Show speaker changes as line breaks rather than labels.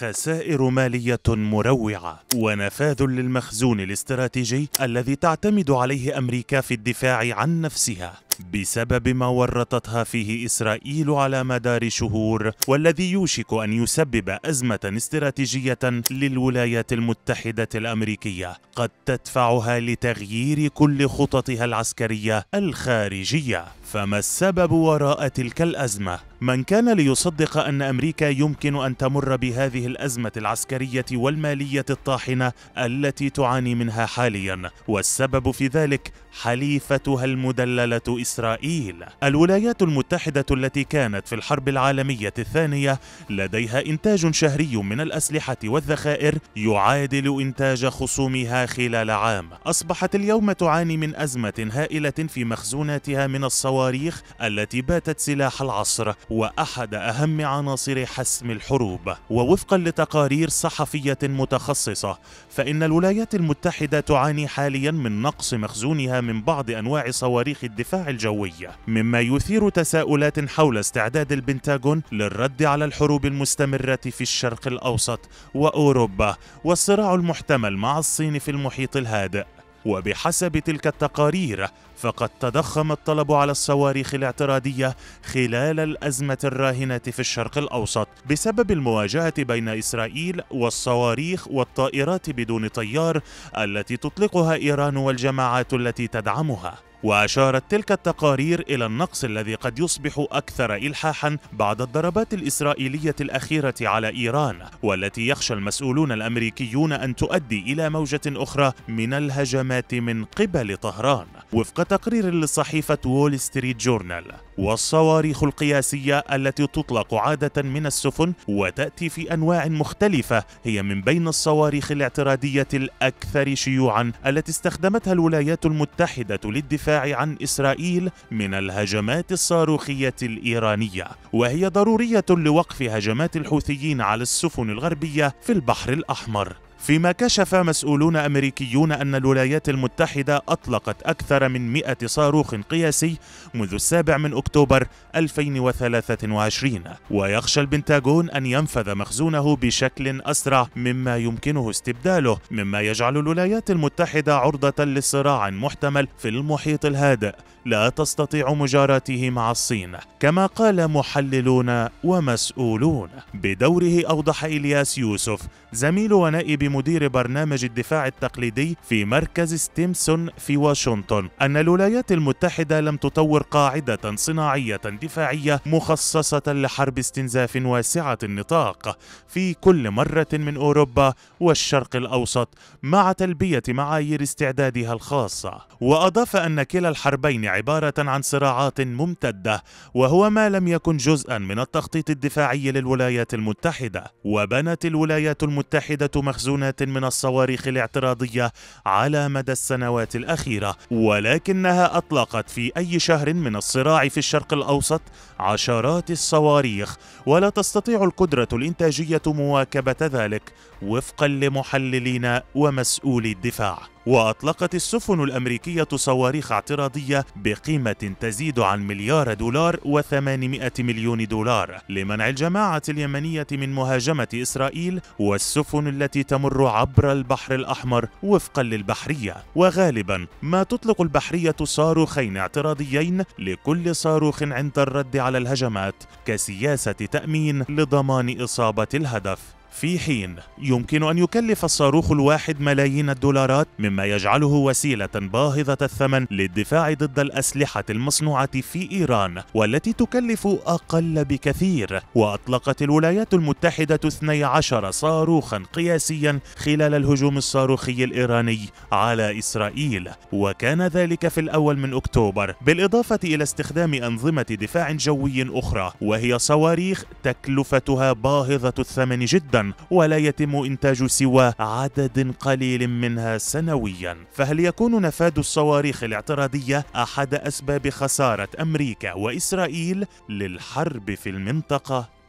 خسائر مالية مروعة ونفاذ للمخزون الاستراتيجي الذي تعتمد عليه أمريكا في الدفاع عن نفسها بسبب ما ورطتها فيه إسرائيل على مدار شهور والذي يوشك أن يسبب أزمة استراتيجية للولايات المتحدة الأمريكية قد تدفعها لتغيير كل خططها العسكرية الخارجية فما السبب وراء تلك الازمه من كان ليصدق ان امريكا يمكن ان تمر بهذه الازمه العسكريه والماليه الطاحنه التي تعاني منها حاليا والسبب في ذلك حليفتها المدلله اسرائيل الولايات المتحده التي كانت في الحرب العالميه الثانيه لديها انتاج شهري من الاسلحه والذخائر يعادل انتاج خصومها خلال عام اصبحت اليوم تعاني من ازمه هائله في مخزوناتها من الصواريخ الصواريخ التي باتت سلاح العصر وأحد أهم عناصر حسم الحروب ووفقا لتقارير صحفية متخصصة فإن الولايات المتحدة تعاني حاليا من نقص مخزونها من بعض أنواع صواريخ الدفاع الجوي مما يثير تساؤلات حول استعداد البنتاغون للرد على الحروب المستمرة في الشرق الأوسط وأوروبا والصراع المحتمل مع الصين في المحيط الهادئ وبحسب تلك التقارير فقد تضخم الطلب على الصواريخ الاعتراضيه خلال الازمه الراهنه في الشرق الاوسط بسبب المواجهه بين اسرائيل والصواريخ والطائرات بدون طيار التي تطلقها ايران والجماعات التي تدعمها وأشارت تلك التقارير إلى النقص الذي قد يصبح أكثر إلحاحا بعد الضربات الإسرائيلية الأخيرة على إيران والتي يخشى المسؤولون الأمريكيون أن تؤدي إلى موجة أخرى من الهجمات من قبل طهران وفق تقرير لصحيفة وول ستريت جورنال والصواريخ القياسية التي تطلق عادة من السفن وتأتي في أنواع مختلفة هي من بين الصواريخ الاعتراضية الأكثر شيوعا التي استخدمتها الولايات المتحدة للدفاع عن إسرائيل من الهجمات الصاروخية الإيرانية وهي ضرورية لوقف هجمات الحوثيين على السفن الغربية في البحر الأحمر فيما كشف مسؤولون أمريكيون أن الولايات المتحدة أطلقت أكثر من 100 صاروخ قياسي منذ السابع من أكتوبر 2023 ويخشى البنتاغون أن ينفذ مخزونه بشكل أسرع مما يمكنه استبداله مما يجعل الولايات المتحدة عرضة لصراع محتمل في المحيط الهادئ لا تستطيع مجاراته مع الصين كما قال محللون ومسؤولون بدوره أوضح إلياس يوسف زميل ونائب مدير برنامج الدفاع التقليدي في مركز ستيمسون في واشنطن أن الولايات المتحدة لم تطور قاعدة صناعية دفاعية مخصصة لحرب استنزاف واسعة النطاق في كل مرة من أوروبا والشرق الأوسط مع تلبية معايير استعدادها الخاصة وأضاف أن كلا الحربين عبارة عن صراعات ممتدة وهو ما لم يكن جزءا من التخطيط الدفاعي للولايات المتحدة وبنت الولايات المتحدة مخزون مدونات من الصواريخ الاعتراضية على مدى السنوات الأخيرة ولكنها أطلقت في أي شهر من الصراع في الشرق الأوسط عشرات الصواريخ ولا تستطيع القدرة الإنتاجية مواكبة ذلك وفقا لمحللين ومسؤولي الدفاع وأطلقت السفن الأمريكية صواريخ اعتراضية بقيمة تزيد عن مليار دولار و800 مليون دولار لمنع الجماعة اليمنية من مهاجمة إسرائيل والسفن التي تمر عبر البحر الأحمر وفقا للبحرية وغالبا ما تطلق البحرية صاروخين اعتراضيين لكل صاروخ عند الرد على الهجمات كسياسة تأمين لضمان إصابة الهدف في حين يمكن أن يكلف الصاروخ الواحد ملايين الدولارات مما يجعله وسيلة باهظة الثمن للدفاع ضد الأسلحة المصنوعة في إيران والتي تكلف أقل بكثير وأطلقت الولايات المتحدة 12 صاروخا قياسيا خلال الهجوم الصاروخي الإيراني على إسرائيل وكان ذلك في الأول من أكتوبر بالإضافة إلى استخدام أنظمة دفاع جوي أخرى وهي صواريخ تكلفتها باهظة الثمن جدا ولا يتم إنتاج سوى عدد قليل منها سنويا فهل يكون نفاد الصواريخ الاعتراضية أحد أسباب خسارة أمريكا وإسرائيل للحرب في المنطقة؟